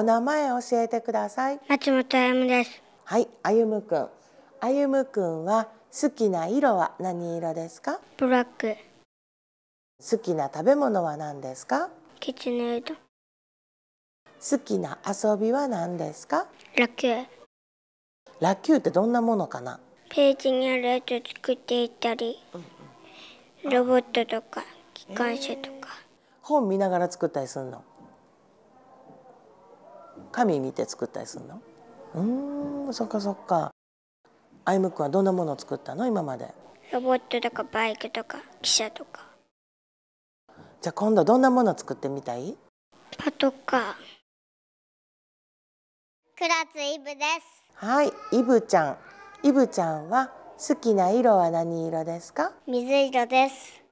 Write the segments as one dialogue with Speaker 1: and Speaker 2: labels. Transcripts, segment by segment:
Speaker 1: お名前教えてください松本歩ですはい歩くん歩くんは好きな色は何色ですかブラック好きな食べ物は何ですかきつねうどん好きな遊びは何ですかラッキューラッキューってどんなものかなページにあるやつ作っていたり、ロボットとか機関車とか、えー、本見ながら作ったりするの紙見て作ったりするのうんそっかそっかアイムックはどんなものを作ったの今までロボットとかバイクとか汽車とかじゃあ今度どんなもの作ってみたいパトカークラスイブですはいイブちゃんイブちゃんは好きな色は何色ですか水色です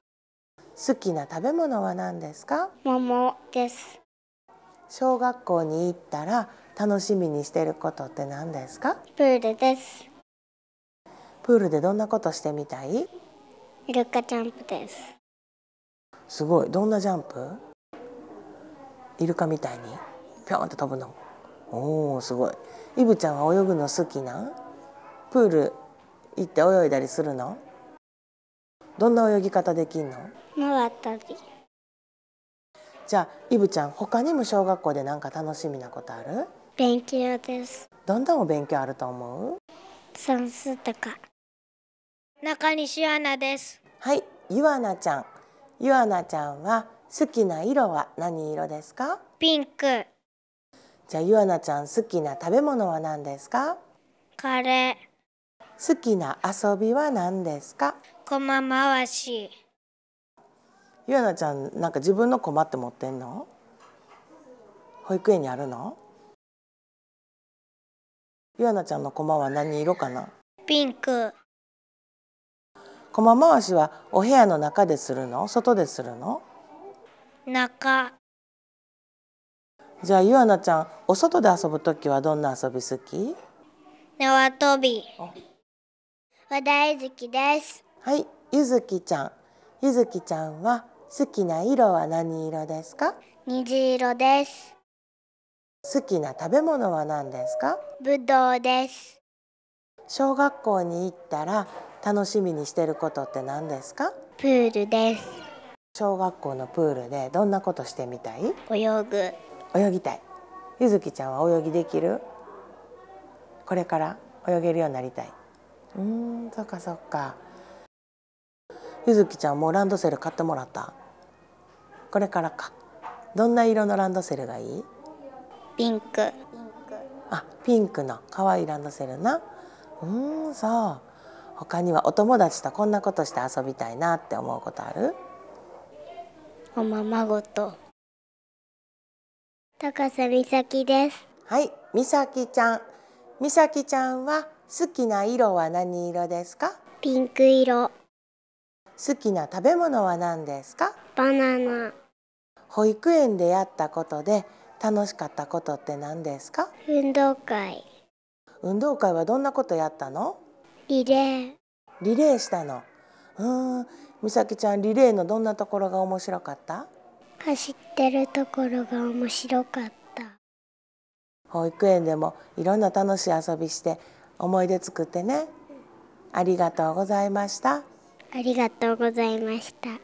Speaker 1: 好きな食べ物は何ですか桃です小学校に行ったら楽しみにしてることって何ですかプールですプールでどんなことしてみたいイルカジャンプですすごいどんなジャンプイルカみたいにぴょんって飛ぶのおおすごいイブちゃんは泳ぐの好きなプール行って泳いだりするのどんな泳ぎ方できんの回ったりじゃあイブちゃん他にも小学校で何か楽しみなことある勉強ですどんなお勉強あると思う算数とか中西アナですはいゆあナちゃんゆあナちゃんは好きな色は何色ですかピンクじゃあゆあなちゃん好きな食べ物は何ですかカレー好きな遊びは何ですか駒回しゆうなちゃんなんか自分の困って持ってんの保育園にあるのゆうなちゃんの駒は何色かなピンク駒回しはお部屋の中でするの外でするの中じゃあゆうなちゃんお外で遊ぶときはどんな遊び好き縄跳びは大好きですはいゆずきちゃんゆずきちゃんは好きな色は何色ですか虹色です好きな食べ物は何ですかぶどうです小学校に行ったら楽しみにしてることって何ですかプールです小学校のプールでどんなことしてみたい泳ぐ泳ぎたいゆずきちゃんは泳ぎできるこれから泳げるようになりたいうんそっかそっかゆずきちゃんもランドセル買ってもらったこれからかどんな色のランドセルがいいピンクあピンクの可愛いランドセルなうんそう他にはお友達とこんなことして遊びたいなって思うことあるおままごと高瀬美咲ですはい美咲ちゃん美咲ちゃんは好きな色は何色ですかピンク色好きな食べ物は何ですかバナナ保育園でやったことで楽しかったことって何ですか運動会運動会はどんなことやったのリレーリレーしたのうんみさきちゃんリレーのどんなところが面白かった走ってるところが面白かった保育園でもいろんな楽しい遊びして思い出作ってねありがとうございました。ありがとうございました。